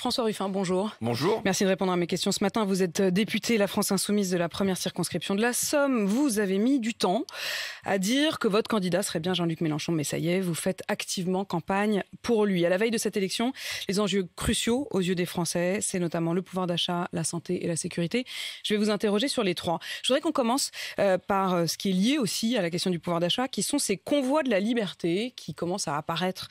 François Ruffin, bonjour. Bonjour. Merci de répondre à mes questions ce matin. Vous êtes euh, député La France Insoumise de la première circonscription de la Somme. Vous avez mis du temps à dire que votre candidat serait bien Jean-Luc Mélenchon, mais ça y est, vous faites activement campagne pour lui. À la veille de cette élection, les enjeux cruciaux aux yeux des Français, c'est notamment le pouvoir d'achat, la santé et la sécurité. Je vais vous interroger sur les trois. Je voudrais qu'on commence euh, par euh, ce qui est lié aussi à la question du pouvoir d'achat, qui sont ces convois de la liberté qui commencent à apparaître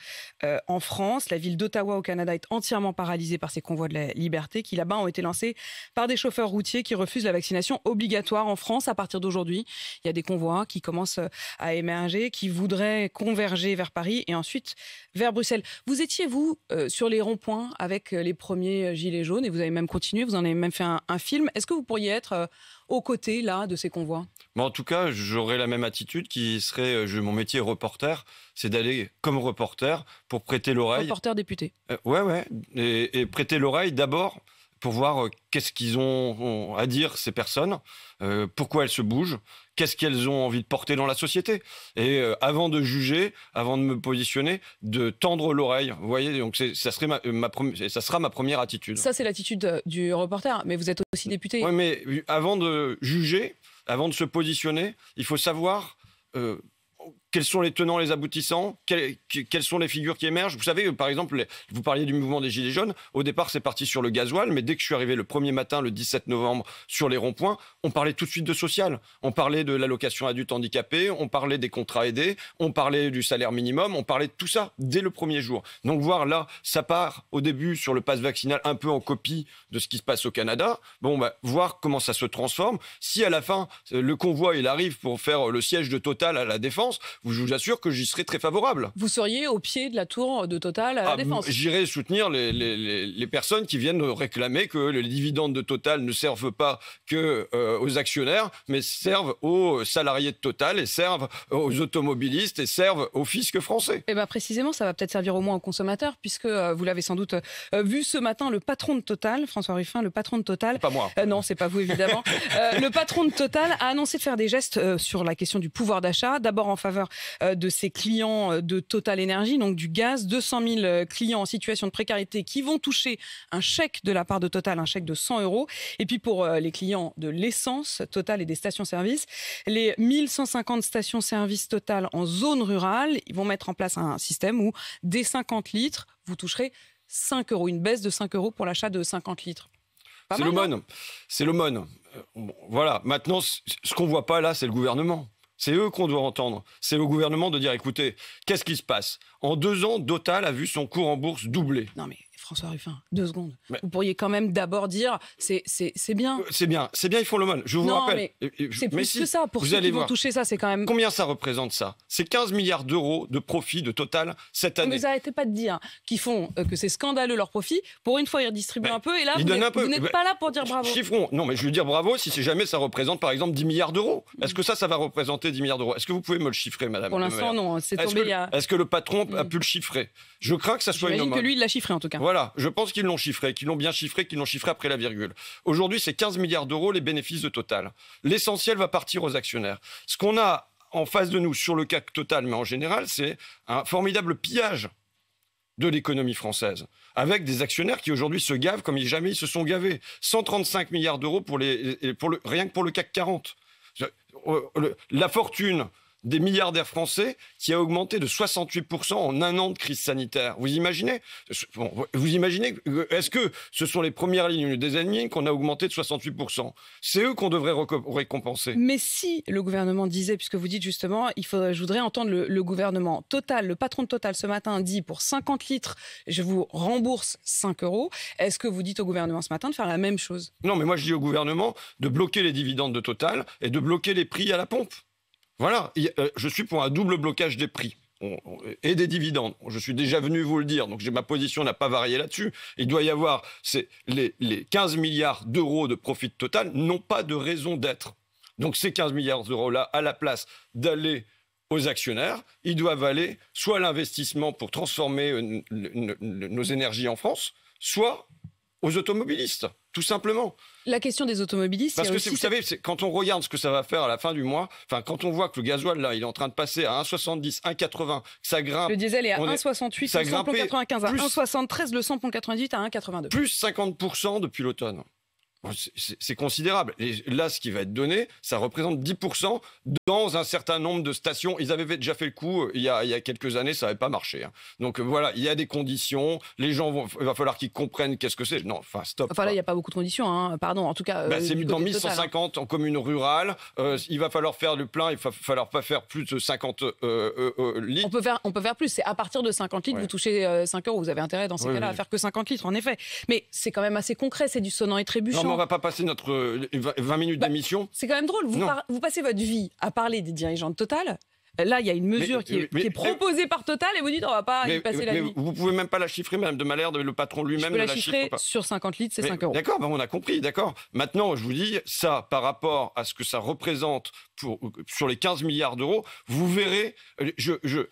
en France. La ville d'Ottawa au Canada est entièrement paralysée par ces convois de la liberté qui là-bas ont été lancés par des chauffeurs routiers qui refusent la vaccination obligatoire en France à partir d'aujourd'hui. Il y a des convois qui commencent à émerger, qui voudraient converger vers Paris et ensuite vers Bruxelles. Vous étiez, vous, euh, sur les ronds-points avec les premiers gilets jaunes et vous avez même continué, vous en avez même fait un, film. Est-ce que vous pourriez être... Euh, aux côtés là de ces convois mais en tout cas, j'aurais la même attitude qui serait euh, je, mon métier reporter, c'est d'aller comme reporter pour prêter l'oreille. Reporter député. Euh, ouais, ouais. Et, et prêter l'oreille d'abord pour voir euh, qu'est-ce qu'ils ont à dire ces personnes, euh, pourquoi elles se bougent, qu'est-ce qu'elles ont envie de porter dans la société. Et euh, avant de juger, avant de me positionner, de tendre l'oreille. Vous voyez, donc ça, serait ma, ma, ça sera ma première attitude. Ça, c'est l'attitude du reporter, mais vous êtes aussi député. Oui, mais avant de juger, avant de se positionner, il faut savoir quels sont les tenants, les aboutissants, quelles, sont les figures qui émergent. Vous savez, euh, par exemple, vous parliez du mouvement des Gilets jaunes. Au départ, c'est parti sur le gasoil, mais dès que je suis arrivé le premier matin, le 17 novembre, sur les ronds-points, on parlait tout de suite de social. On parlait de l'allocation adulte handicapé, on parlait des contrats aidés, on parlait du salaire minimum, on parlait de tout ça dès le premier jour. Donc voir là, ça part au début sur le pass vaccinal un peu en copie de ce qui se passe au Canada. Bon, va bah, voir comment ça se transforme. Si à la fin, euh, le convoi, il arrive pour faire le siège de Total à la Défense, je vous assure que j'y serais très favorable. Vous seriez au pied de la tour de Total à euh, la ah, Défense J'irai soutenir les, les, les, personnes qui viennent réclamer que les dividendes de Total ne servent pas que euh, aux actionnaires, mais servent aux salariés de Total et servent aux automobilistes et servent au fisc français. Et eh bien précisément, ça va peut-être servir au moins aux consommateurs, puisque euh, vous l'avez sans doute vu ce matin, le patron de Total, François Ruffin, le patron de Total. Pas moi. non, c'est pas vous évidemment. le patron de Total a annoncé de faire des gestes sur la question du pouvoir d'achat, d'abord en faveur euh, de ces clients euh, de Total Énergie, donc du gaz. 200 000 euh, clients en situation de précarité qui vont toucher un chèque de la part de Total, un chèque de 100 euros. Et puis pour les clients de l'essence, Total et des stations services les 1150 stations services Total en zone rurale, ils vont mettre en place un système où dès 50 litres, vous toucherez 5 euros, une baisse de 5 euros pour l'achat de 50 litres. C'est l'aumône. C'est Voilà. Maintenant, ce qu'on voit pas là, c'est le gouvernement. C'est eux qu'on doit entendre. C'est le gouvernement de dire écoutez, qu'est-ce qui se passe En deux ans, Dotal a vu son cours en bourse doubler. François Ruffin, deux secondes. Vous pourriez quand même d'abord dire c'est bien. Euh, c'est bien, c'est bien, ils font l'aumône. Je vous rappelle. C'est plus que ça. Pour vous ceux allez qui vont toucher ça, c'est quand même. Combien ça représente ça C'est 15 milliards d'euros de profit de total cette année. Vous arrêtez pas de dire qu'ils font euh, que c'est scandaleux leur profit. Pour une fois, ils redistribuent un peu et là, vous n'êtes pas là pour dire bravo. Chiffrons. Non, mais je veux dire bravo si c'est jamais ça représente par exemple 10 milliards d'euros. Est-ce que ça, ça va représenter 10 milliards d'euros Est-ce que vous pouvez me le chiffrer, madame Pour l'instant, non. C'est tombé Est-ce que, le patron a mm. pu le chiffrer Je crains que ça soit une. que lui, il l'a chiffré en tout cas. Voilà je pense qu'ils l'ont chiffré, qu'ils l'ont bien chiffré, qu'ils l'ont chiffré après la virgule. Aujourd'hui, c'est 15 milliards d'euros les bénéfices de Total. L'essentiel va partir aux actionnaires. Ce qu'on a en face de nous sur le CAC Total, mais en général, c'est un formidable pillage de l'économie française, avec des actionnaires qui aujourd'hui se gavent comme jamais ils se sont gavés. 135 milliards d'euros pour rien que pour le CAC 40. Euh, la fortune des milliardaires français qui a augmenté de 68% en un an de crise sanitaire. Vous imaginez Vous imaginez Est-ce que ce sont les premières lignes des ennemis qu'on a augmenté de 68% C'est eux qu'on devrait récompenser. Mais si le gouvernement disait, puisque vous dites justement, il faudrait, je voudrais entendre le, le gouvernement Total, le patron de Total ce matin dit pour 50 litres, je vous rembourse 5 euros. Est-ce que vous dites au gouvernement ce matin de faire la même chose Non, mais moi je dis au gouvernement de bloquer les dividendes de Total et de bloquer les prix à la pompe. Voilà, euh, je suis pour un double blocage des prix et des dividendes. Je suis déjà venu vous le dire, donc ma position n'a pas varié là-dessus. Il doit y avoir, les, les 15 milliards d'euros de profit total n'ont pas de raison d'être. Donc ces 15 milliards d'euros-là, à la place d'aller aux actionnaires, ils doivent aller soit à l'investissement pour transformer euh, nos énergies en France, soit aux automobilistes. Tout simplement. La question des automobilistes. Parce que vous savez, quand on regarde ce que ça va faire à la fin du mois, enfin quand on voit que le gasoil là, il est en train de passer à 1,70, 1,80, ça grimpe. Le diesel est à 1,68, le à 1,73, le 100,98 à 1,82. Plus 50 depuis l'automne. C'est considérable. Et là, ce qui va être donné, ça représente 10% dans un certain nombre de stations. Ils avaient déjà fait le coup euh, il y a, quelques années, ça n'avait pas marché. Hein. Donc euh, voilà, il y a des conditions. Les gens vont, il va falloir qu'ils comprennent qu'est-ce que c'est. Non, enfin, stop. Enfin il n'y a pas beaucoup de conditions, hein. pardon. En tout cas, bah, euh, c'est dans 1150 hein. en commune rurale. il va falloir faire le plein, il va falloir pas faire plus de 50 litres. On peut faire, plus. C'est à partir de 50 litres, vous touchez 5 euros. Vous avez intérêt dans ces cas-là à faire que 50 litres, en effet. Mais c'est quand même assez concret, c'est du sonnant et trébuchant on va pas passer notre 20 euh, minutes bah, d'émission. C'est quand même drôle. Vous, passez votre vie à parler des dirigeants de Total. Là, il y a une mesure qui, est, euh, proposée par Total et vous dites on va pas y passer la vie. Vous pouvez même pas la chiffrer, Madame de Malherbe, le patron lui-même la, la chiffrer Sur 50 litres, c'est 5 euros. D'accord, ben, on a compris, d'accord. Maintenant, je vous dis ça par rapport à ce que ça représente pour, euh, sur les 15 milliards d'euros. Vous verrez, je, je,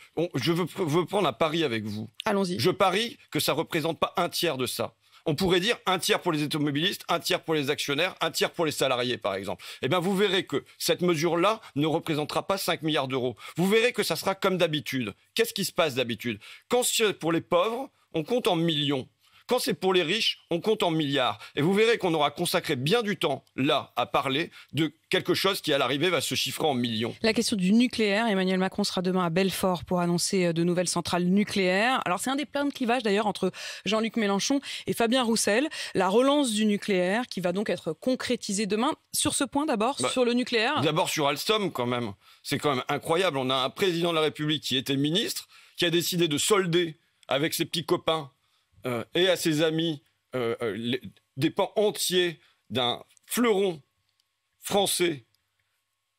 veux, veux prendre un pari avec vous. Allons-y. Je parie que ça représente pas un tiers de ça on pourrait dire un tiers pour les automobilistes, un tiers pour les actionnaires, un tiers pour les salariés, par exemple. Eh bien, vous verrez que cette mesure-là ne représentera pas 5 milliards d'euros. Vous verrez que ça sera comme d'habitude. Qu'est-ce qui se passe d'habitude Quand pour les pauvres, on compte en millions. Quand c'est pour les riches, on compte en milliards. Et vous verrez qu'on aura consacré bien du temps là à parler de quelque chose qui à l'arrivée va se chiffrer en millions. La question du nucléaire, Emmanuel Macron sera demain à Belfort pour annoncer euh, de nouvelles centrales nucléaires. Alors c'est un des pleins de clivages d'ailleurs entre Jean-Luc Mélenchon et Fabien Roussel, la relance du nucléaire qui va donc être concrétisée demain. Sur ce point d'abord, bah, sur le nucléaire D'abord sur Alstom quand même. C'est quand même incroyable, on a un président de la République qui était ministre, qui a décidé de solder avec ses petits copains euh, et à ses amis euh, euh, des pans entiers d'un fleuron français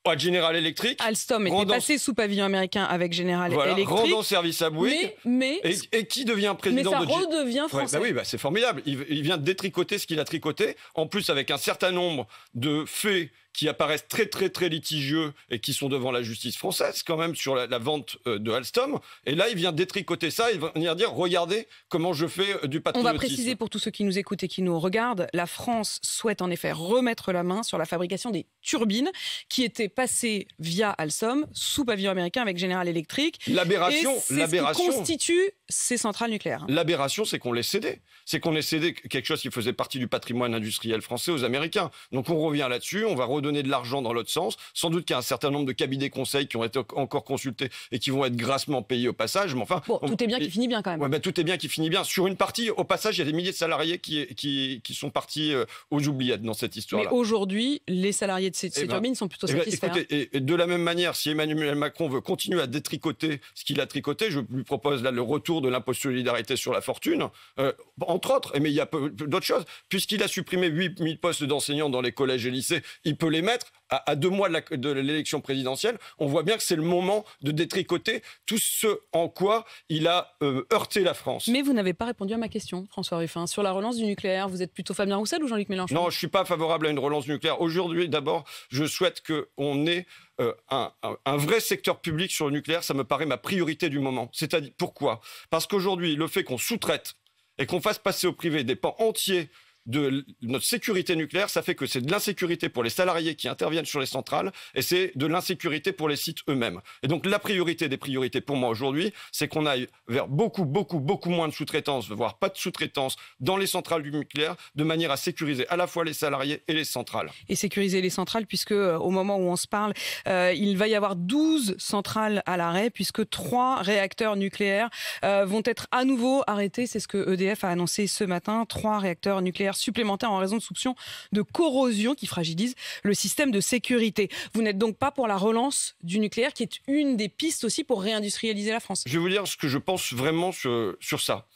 à General Electric. Alstom était passé sous pavillon américain avec General Electric. Rendant service à Bouygues. Mais, Et, qui devient président mais ça redevient bah français. bah oui, c'est formidable. Il, il, vient de détricoter ce qu'il a tricoté. En plus, avec un certain nombre de faits qui apparaissent très très très litigieux et qui sont devant la justice française quand même sur la, vente euh, de Alstom. Et là, il vient détricoter ça, il va venir dire regardez comment je fais euh, du patriotisme. On va préciser pour tous ceux qui nous écoutent et qui nous regardent, la France souhaite en effet remettre la main sur la fabrication des turbines qui étaient passées via Alstom sous pavillon américain avec General Electric. L'aberration, l'aberration constitue ces centrales nucléaires. L'aberration, c'est qu'on les cédait. C'est qu'on ait cédé quelque chose qui faisait partie du patrimoine industriel français aux Américains. Donc on revient là-dessus, on va redonner de l'argent dans l'autre sens. Sans doute qu'il y a un certain nombre de cabinets conseils qui ont été encore consultés et qui vont être grassement payés au passage. enfin, bon, tout est bien qui finit bien quand même. Bah, tout est bien qui finit bien. Sur une partie, au passage, il y a des milliers de salariés qui, sont partis euh, aux oubliettes dans cette histoire-là. Mais aujourd'hui, les salariés de ces, eh ben, sont plutôt eh ben, satisfaits. Hein. et de la même manière, si Emmanuel Macron veut continuer à détricoter ce qu'il a tricoté, je lui propose là le retour de l'impôt solidarité sur la fortune, euh, entre autres, mais il y a d'autres choses, puisqu'il a supprimé 8000 postes d'enseignants dans les collèges et lycées, il peut les mettre à, deux mois de, l'élection présidentielle, on voit bien que c'est le moment de détricoter tout ce en quoi il a euh, heurté la France. Mais vous n'avez pas répondu à ma question, François Ruffin. Sur la relance du nucléaire, vous êtes plutôt Fabien Roussel ou Jean-Luc Mélenchon Non, je ne suis pas favorable à une relance nucléaire. Aujourd'hui, d'abord, je souhaite qu'on ait euh, un, vrai secteur public sur le nucléaire. Ça me paraît ma priorité du moment. C'est-à-dire, pourquoi Parce qu'aujourd'hui, le fait qu'on sous-traite et qu'on fasse passer au privé des pans entiers de notre sécurité nucléaire, ça fait que c'est de l'insécurité pour les salariés qui interviennent sur les centrales et c'est de l'insécurité pour les sites eux-mêmes. Et donc la priorité des priorités pour moi aujourd'hui, c'est qu'on aille vers beaucoup, beaucoup, beaucoup moins de sous-traitance, voire pas de sous-traitance dans les centrales du nucléaire, de manière à sécuriser à la fois les salariés et les centrales. Et sécuriser les centrales, puisque euh, au moment où on se parle, euh, il va y avoir 12 centrales à l'arrêt, puisque trois réacteurs nucléaires euh, vont être à nouveau arrêtés. C'est ce que EDF a annoncé ce matin. Trois réacteurs nucléaires supplémentaires en raison de soupçons de corrosion qui fragilisent le système de sécurité. Vous n'êtes donc pas pour la relance du nucléaire, qui est une des pistes aussi pour réindustrialiser la France. Je vais vous dire ce que je pense vraiment sur, ça.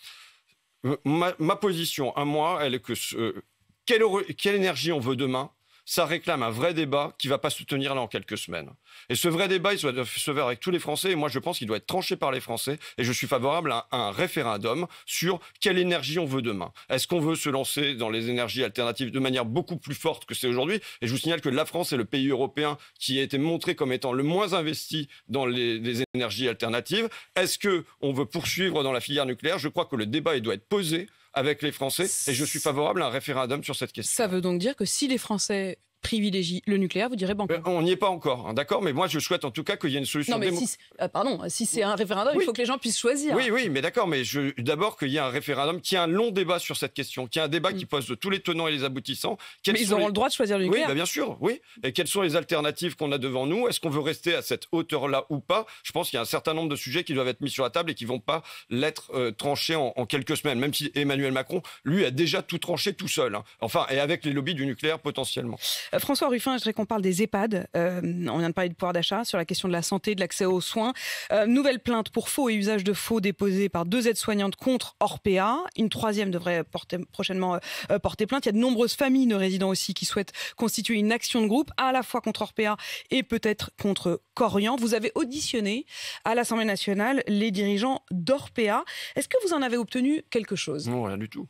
Euh, ma, position à moi, elle est que euh, quelle énergie on veut demain ça réclame un vrai débat qui ne va pas se tenir là en quelques semaines. Et ce vrai débat, il doit se faire avec tous les Français. Et moi, je pense qu'il doit être tranché par les Français. Et je suis favorable à un référendum sur quelle énergie on veut demain. Est-ce qu'on veut se lancer dans les énergies alternatives de manière beaucoup plus forte que c'est aujourd'hui Et je vous signale que la France est le pays européen qui a été montré comme étant le moins investi dans les, énergies alternatives. Est-ce que on veut poursuivre dans la filière nucléaire Je crois que le débat il doit être posé avec les Français. Et je suis favorable à un référendum sur cette question. Ça veut donc dire que si les Français privilégie le nucléaire, vous direz bancaire. Euh, on n'y est pas encore, hein, d'accord Mais moi, je souhaite en tout cas qu'il y ait une solution. Non, mais si, euh, pardon, si c'est un référendum, il faut que les gens puissent choisir. Oui, oui, mais d'accord, mais d'abord qu'il y ait un référendum, qu'il y ait un long débat sur cette question, qu'il y ait un débat mm. qui pose tous les tenants et les aboutissants. mais ils auront le droit de choisir le nucléaire. Oui, bah, bien sûr, oui. Et quelles sont les alternatives qu'on a devant nous Est-ce qu'on veut rester à cette hauteur-là ou pas Je pense qu'il y a un certain nombre de sujets qui doivent être mis sur la table et qui vont pas l'être euh, tranchés en, quelques semaines, même si Emmanuel Macron, lui, a déjà tout tranché tout seul. Hein. Enfin, et avec les lobbies du nucléaire potentiellement. Euh, François Ruffin, je voudrais qu'on parle des EHPAD. Euh, on vient de parler du pouvoir d'achat, sur la question de la santé, de l'accès aux soins. Euh, nouvelle plainte pour faux et usage de faux déposée par deux aides-soignantes contre Orpea. Une troisième devrait prochainement porter plainte. Il y a de nombreuses familles de résidents aussi qui souhaitent constituer une action de groupe, à la fois contre Orpea et peut-être contre Corian. Vous avez auditionné à l'Assemblée nationale les dirigeants d'Orpea. Est-ce que vous en avez obtenu quelque chose Non, rien du tout.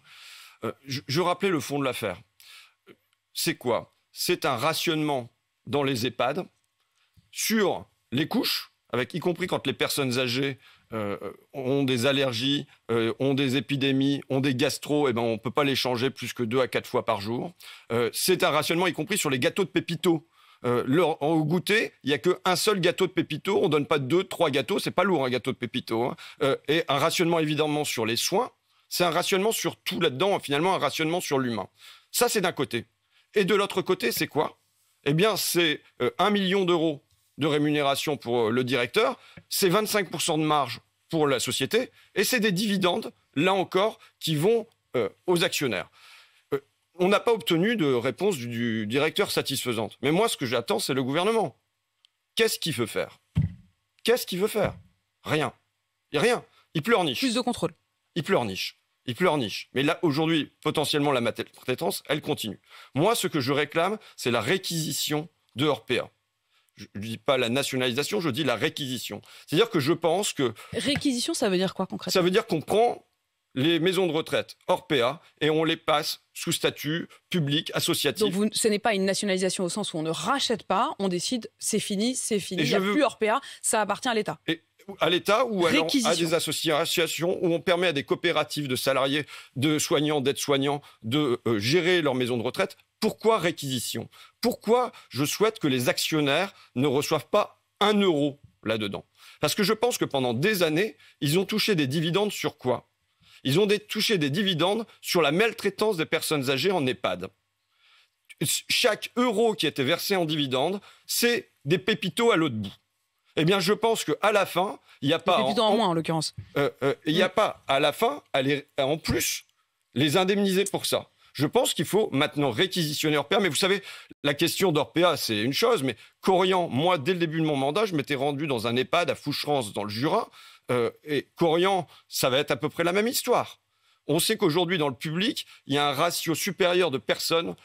je rappelais le fond de l'affaire. C'est quoi c'est un rationnement dans les EHPAD sur les couches, avec y compris quand les personnes âgées euh, euh, ont des allergies, euh, ont des épidémies, ont des gastro, et eh ben on peut pas les changer plus que deux à quatre fois par jour. c'est un rationnement y compris sur les gâteaux de Pépito. leur, au goûter, il y a qu'un seul gâteau de Pépito. On ne donne pas deux, trois gâteaux. C'est pas lourd un gâteau de Pépito. Hein. et un rationnement évidemment sur les soins. C'est un rationnement sur tout là-dedans. Finalement, un rationnement sur l'humain. Ça, c'est d'un côté. Et de l'autre côté, c'est quoi Eh bien, c'est 1 euh, million d'euros de rémunération pour euh, le directeur, c'est 25% de marge pour la société, et c'est des dividendes, là encore, qui vont euh, aux actionnaires. on n'a pas obtenu de réponse du, directeur satisfaisante. Mais moi, ce que j'attends, c'est le gouvernement. Qu'est-ce qu'il veut faire Qu'est-ce qu'il veut faire Rien. rien. Il pleurniche. Plus de contrôle. Il pleurniche il pleurnichent. Mais là, aujourd'hui, potentiellement, la maltraitance, elle continue. Moi, ce que je réclame, c'est la réquisition de Orpea. Je ne dis pas la nationalisation, je dis la réquisition. C'est-à-dire que je pense que... Réquisition, ça veut dire quoi concrètement Ça veut dire qu'on prend les maisons de retraite Orpea et on les passe sous statut public, associatif. Donc vous, ce n'est pas une nationalisation au sens où on ne rachète pas, on décide c'est fini, c'est fini, il n'y a veux... plus Orpea, ça appartient à l'État à l'État ou à des associations où on permet à des coopératives de salariés, de soignants, d'aides-soignants de euh, gérer leur maison de retraite. Pourquoi réquisition Pourquoi je souhaite que les actionnaires ne reçoivent pas un euro là-dedans Parce que je pense que pendant des années, ils ont touché des dividendes sur quoi Ils ont touché des dividendes sur la maltraitance des personnes âgées en EHPAD. Chaque euro qui était versé en dividendes, c'est des pépitos à l'autre bout eh bien, je pense qu'à la fin, il n'y a pas. moins, l'occurrence. Euh, euh, il n'y a mm. pas, à la fin, euh, en plus, les indemniser pour ça. Je pense qu'il faut maintenant réquisitionner Orpea. Mais vous savez, la question d'Orpea, c'est une chose. Mais Corian, moi, dès le début de mon mandat, je m'étais rendu dans un EHPAD à Foucherance, dans le Jura. et Corian, ça va être à peu près la même histoire. On sait qu'aujourd'hui, dans le public, il y a un ratio supérieur de personnes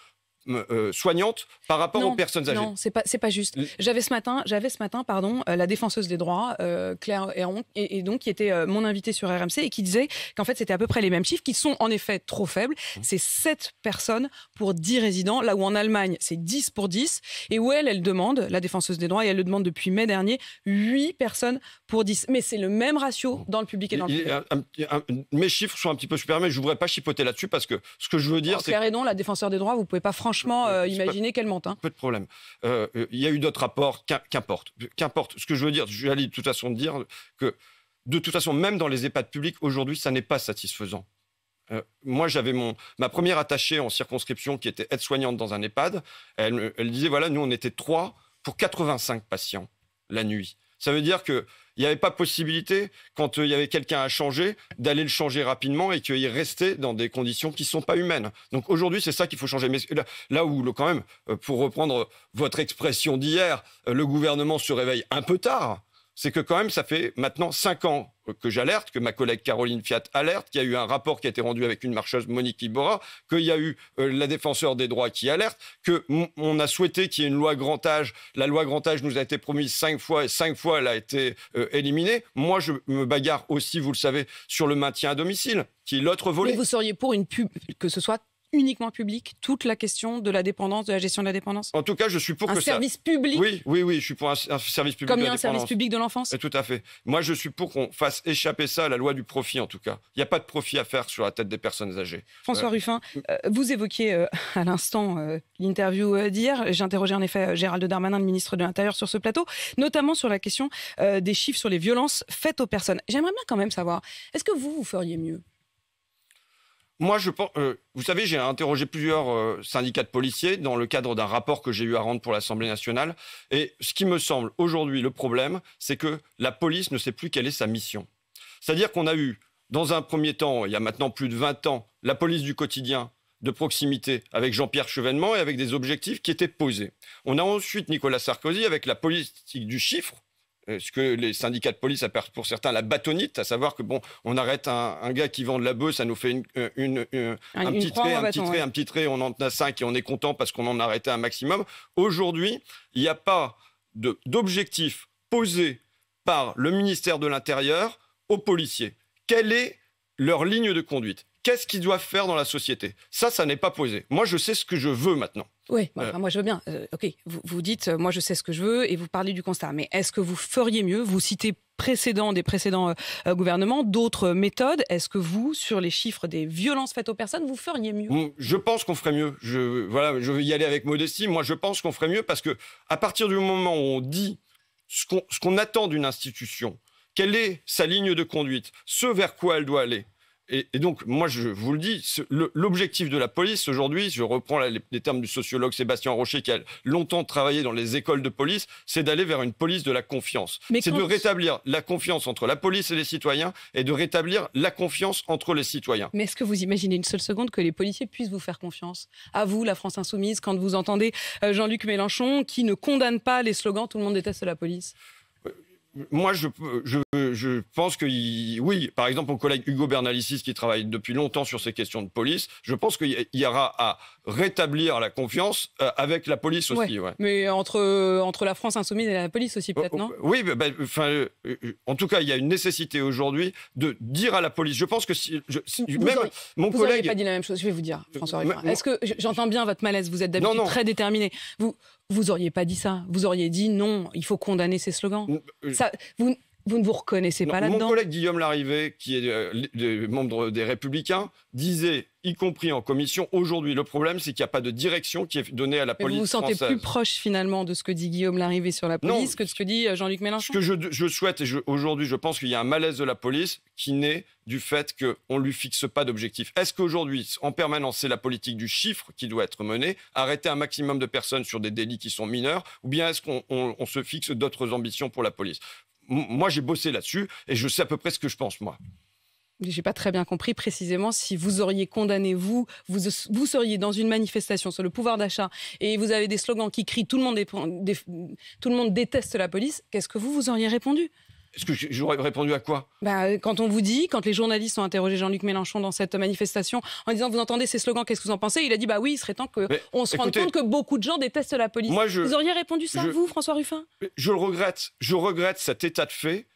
euh, soignante par rapport aux personnes âgées. Non, c'est pas c'est pas juste. J'avais ce matin, j'avais ce matin, pardon, euh, la défenseuse des droits euh, Claire Héron, et, donc qui était mon invitée sur RMC et qui disait qu'en fait c'était à peu près les mêmes chiffres, qui sont en effet trop faibles. Mmh. C'est 7 personnes pour 10 résidents, là où en Allemagne c'est 10 pour 10, et où elle, elle demande, la défenseuse des droits, et elle le demande depuis mai dernier, 8 personnes pour 10. Mais c'est le même ratio dans le public et dans le privé. Mes chiffres sont un petit peu super mais je voudrais pas chipoter là-dessus parce que ce que je veux dire, c'est... Claire Héron, la défenseure des droits, vous pouvez pas franchir franchement euh, euh, imaginer qu'elle monte. Hein. Peu de problème. Euh, il y a eu d'autres rapports, qu'importe. Qu'importe. Ce que je veux dire, je de toute façon dire que, de toute façon, même dans les EHPAD publics, aujourd'hui, ça n'est pas satisfaisant. moi, j'avais ma première attachée en circonscription qui était aide-soignante dans un EHPAD. elle disait voilà, nous on était trois pour 85 patients la nuit. Ça veut dire qu'il n'y avait pas possibilité, quand euh, il y avait quelqu'un à changer, d'aller le changer rapidement et qu'il restait dans des conditions qui ne sont pas humaines. Donc aujourd'hui, c'est ça qu'il faut changer. Mais là, où, quand même, euh, pour reprendre votre expression d'hier, euh, le gouvernement se réveille un peu tard c'est que quand même, ça fait maintenant cinq ans que j'alerte, que ma collègue Caroline Fiat alerte, qu'il y a eu un rapport qui a été rendu avec une marcheuse Monique que qu'il y a eu euh, la défenseur des droits qui alerte, que on a souhaité qu'il y ait une loi grand âge. La loi grand âge nous a été promise cinq fois et cinq fois elle a été euh, éliminée. Moi, je me bagarre aussi, vous le savez, sur le maintien à domicile, qui est l'autre volet. Mais vous seriez pour une pub que ce soit uniquement public toute la question de la dépendance, de la gestion de la dépendance En tout cas, je suis pour un service public Oui, oui, oui, je suis pour un, service public. Comme il y un service public de l'enfance Tout à fait. Moi, je suis pour qu'on fasse échapper ça à la loi du profit, en tout cas. Il n'y a pas de profit à faire sur la tête des personnes âgées. François euh, Ruffin, euh, vous évoquiez euh, à l'instant l'interview d'hier. J'interrogeais en effet Gérald Darmanin, le ministre de l'Intérieur, sur ce plateau, notamment sur la question des chiffres sur les violences faites aux personnes. J'aimerais bien quand même savoir, est-ce que vous, vous feriez mieux moi, je pense, euh, vous savez, j'ai interrogé plusieurs euh, syndicats de policiers dans le cadre d'un rapport que j'ai eu à rendre pour l'Assemblée nationale. Et ce qui me semble aujourd'hui le problème, c'est que la police ne sait plus quelle est sa mission. C'est-à-dire qu'on a eu, dans un premier temps, il y a maintenant plus de 20 ans, la police du quotidien de proximité avec Jean-Pierre Chevènement et avec des objectifs qui étaient posés. On a ensuite Nicolas Sarkozy avec la politique du chiffre euh, ce que les syndicats de police appellent pour certains la bâtonnite, à savoir que bon, on arrête un, gars qui vend de la bœuf, ça nous fait euh, euh, un, petit trait, un petit trait, un petit trait, on en a cinq et on est content parce qu'on en a arrêté un maximum. Aujourd'hui, il n'y a pas d'objectif posé par le ministère de l'Intérieur aux policiers. Quelle est leur ligne de conduite qu'est-ce qu'ils doivent faire dans la société Ça, ça n'est pas posé. Moi, je sais ce que je veux maintenant. Oui, euh. moi je veux bien. Euh, ok, vous, vous dites, euh, moi je sais ce que je veux et vous parlez du constat. Mais est-ce que vous feriez mieux Vous citez précédents des précédents gouvernements, d'autres méthodes. Est-ce que vous, sur les chiffres des violences faites aux personnes, vous feriez mieux mm, Je pense qu'on ferait mieux. Je, voilà, je vais y aller avec modestie. Moi, je pense qu'on ferait mieux parce que à partir du moment où on dit ce qu'on attend d'une institution, quelle est sa ligne de conduite, ce vers quoi elle doit aller, et, donc, moi, je vous le dis, l'objectif de la police aujourd'hui, je reprends les, termes du sociologue Sébastien Rocher qui a longtemps travaillé dans les écoles de police, c'est d'aller vers une police de la confiance. C'est de rétablir la confiance entre la police et les citoyens et de rétablir la confiance entre les citoyens. Mais est-ce que vous imaginez une seule seconde que les policiers puissent vous faire confiance À vous, la France insoumise, quand vous entendez euh, Jean-Luc Mélenchon qui ne condamne pas les slogans Tout le monde déteste la police moi, je, je, je pense que, oui, par exemple, mon collègue Hugo Bernalicis, qui travaille depuis longtemps sur ces questions de police, je pense qu'il y aura à rétablir la confiance euh, avec la police aussi. Mais entre, entre la France insoumise et la police aussi, peut-être, oh, oh, non Oui, bah, bah, euh, euh, en tout cas, il y a une nécessité aujourd'hui de dire à la police. Je pense que si. vous même mon vous pas dit la même chose, je vais vous dire, François Est-ce que j'entends bien votre malaise Vous êtes d'habitude très déterminé. Vous, vous auriez pas dit ça. Vous auriez dit non, il faut condamner ces slogans. Euh, ça, vous, vous ne vous reconnaissez pas là-dedans Mon collègue Guillaume Larrivé, qui est euh, membre des Républicains, disait, y compris en commission, aujourd'hui, le problème, c'est qu'il n'y a pas de direction qui est donnée à la police. vous vous sentez plus proche finalement de ce que dit Guillaume Larrivé sur la police que de ce que dit euh, Jean-Luc Mélenchon Ce que je, je souhaite, et aujourd'hui, je pense qu'il y a un malaise de la police qui naît du fait qu'on ne lui fixe pas d'objectif. Est-ce qu'aujourd'hui, en permanence, c'est la politique du chiffre qui doit être menée, arrêter un maximum de personnes sur des délits qui sont mineurs, ou bien est-ce qu'on se fixe d'autres ambitions pour la police moi, j'ai bossé là-dessus et je sais à peu près ce que je pense, moi. J'ai pas très bien compris précisément si vous auriez condamné vous, vous, seriez dans une manifestation sur le pouvoir d'achat et vous avez des slogans qui crient tout le monde, tout le monde déteste la police. Qu'est-ce que vous vous auriez répondu est-ce que j'aurais répondu à quoi bah, euh, Quand on vous dit, quand les journalistes ont interrogé Jean-Luc Mélenchon dans cette manifestation en disant Vous entendez ces slogans, qu'est-ce que vous en pensez Il a dit Bah oui, il serait temps qu'on se rende compte que beaucoup de gens détestent la police. Moi, vous auriez répondu ça, vous, François Ruffin Je le regrette. Je regrette cet état de fait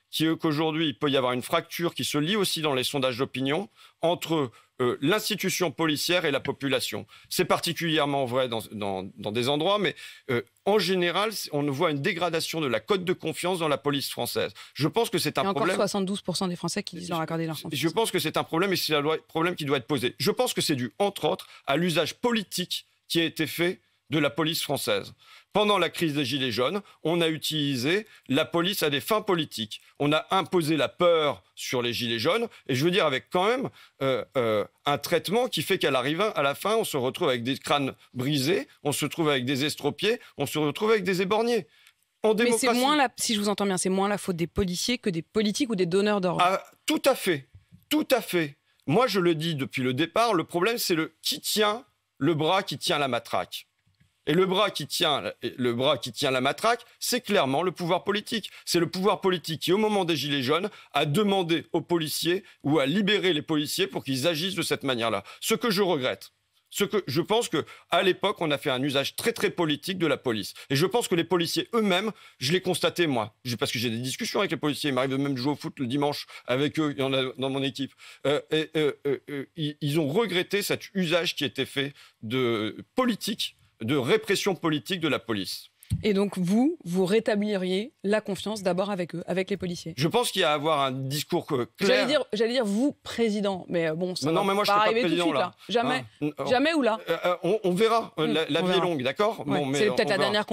qu'aujourd'hui, il peut y avoir une fracture qui se lie aussi dans les sondages d'opinion entre euh, l'institution policière et la population. C'est particulièrement vrai dans, des endroits, mais euh, en général, on voit une dégradation de la cote de confiance dans la police française. Je pense que c'est un problème. Encore 72% des Français qui disent leur accorder leur Je pense que c'est un problème et c'est un problème qui doit être posé. Je pense que c'est dû, entre autres, à l'usage politique qui a été fait de la police française. Pendant la crise des Gilets jaunes, on a utilisé la police à des fins politiques. On a imposé la peur sur les Gilets jaunes, et je veux dire avec quand même euh, euh, un traitement qui fait qu'à la fin, on se retrouve avec des crânes brisés, on se retrouve avec des estropiés, on se retrouve avec des éborgnés. Mais c'est moins la, si je vous entends bien, c'est moins la faute des policiers que des politiques ou des donneurs d'ordre. Ah, tout à fait, tout à fait. Moi, je le dis depuis le départ, le problème, c'est le qui tient le bras qui tient la matraque. Et le bras qui tient, le bras qui tient la matraque, c'est clairement le pouvoir politique. C'est le pouvoir politique qui, au moment des Gilets jaunes, a demandé aux policiers ou a libéré les policiers pour qu'ils agissent de cette manière-là. Ce que je regrette. Ce que je pense que à l'époque, on a fait un usage très très politique de la police. Et je pense que les policiers eux-mêmes, je l'ai constaté moi, parce que j'ai des discussions avec les policiers. Il m'arrive même de jouer au foot le dimanche avec eux. Il y en a dans mon équipe. Euh, et, euh, euh, ils ont regretté cet usage qui était fait de politique de répression politique de la police. Et donc vous, vous rétabliriez la confiance d'abord avec eux, avec les policiers. Je pense qu'il y a à avoir un discours euh, clair. J'allais dire, vous président, mais euh, bon, ça non, pas tout de suite là. Jamais, hein, jamais ou là. Euh, on, verra. Hmm, la, vie est longue, d'accord. c'est peut-être la dernière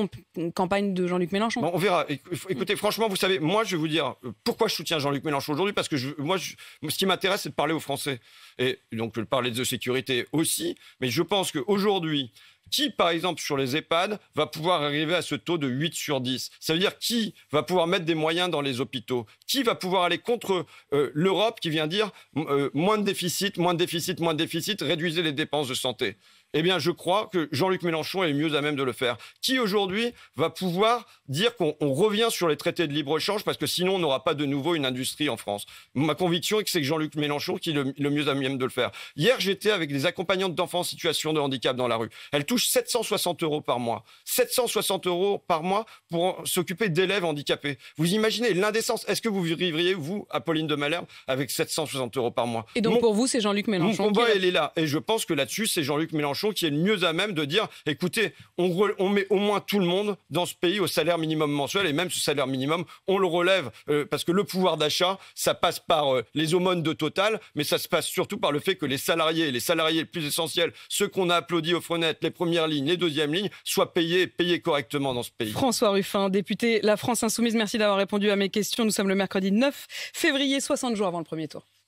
campagne de Jean-Luc Mélenchon. on verra. Écoutez, franchement, vous savez, moi, je vais vous dire pourquoi je soutiens Jean-Luc Mélenchon aujourd'hui, parce que moi, ce qui m'intéresse, c'est de parler aux Français et donc de parler de sécurité aussi. Mais je pense qu'aujourd'hui, qui, par exemple, sur les EHPAD, va pouvoir arriver à ce taux de 8 sur 10 Ça veut dire qui va pouvoir mettre des moyens dans les hôpitaux Qui va pouvoir aller contre euh, l'Europe qui vient dire euh, moins de déficit, moins de déficit, moins de déficit, réduisez les dépenses de santé eh bien, je crois que Jean-Luc Mélenchon est le mieux à même de le faire. Qui aujourd'hui va pouvoir dire qu'on revient sur les traités de libre-échange parce que sinon on n'aura pas de nouveau une industrie en France Ma conviction, est que c'est Jean-Luc Mélenchon qui est le, mieux à même de le faire. Hier, j'étais avec des accompagnantes d'enfants en situation de handicap dans la rue. Elles touchent 760 euros par mois. 760 euros par mois pour s'occuper d'élèves handicapés. Vous imaginez l'indécence. Est-ce que vous vivriez, vous, Apolline de Malherbe, avec 760 euros par mois Et donc pour vous, c'est Jean-Luc Mélenchon Mon combat, il est là. Et je pense que là-dessus, c'est Jean-Luc Mélenchon qui est le mieux à même de dire écoutez, on, on, met au moins tout le monde dans ce pays au salaire minimum mensuel et même ce salaire minimum, on le relève euh, parce que le pouvoir d'achat, ça passe par euh, les aumônes de Total, mais ça se passe surtout par le fait que les salariés, les salariés les plus essentiels, ceux qu'on a applaudis aux fenêtres, les premières lignes, les deuxièmes lignes, soient payés payés correctement dans ce pays. François Ruffin, député La France Insoumise, merci d'avoir répondu à mes questions. Nous sommes le mercredi 9 février, 60 jours avant le premier tour.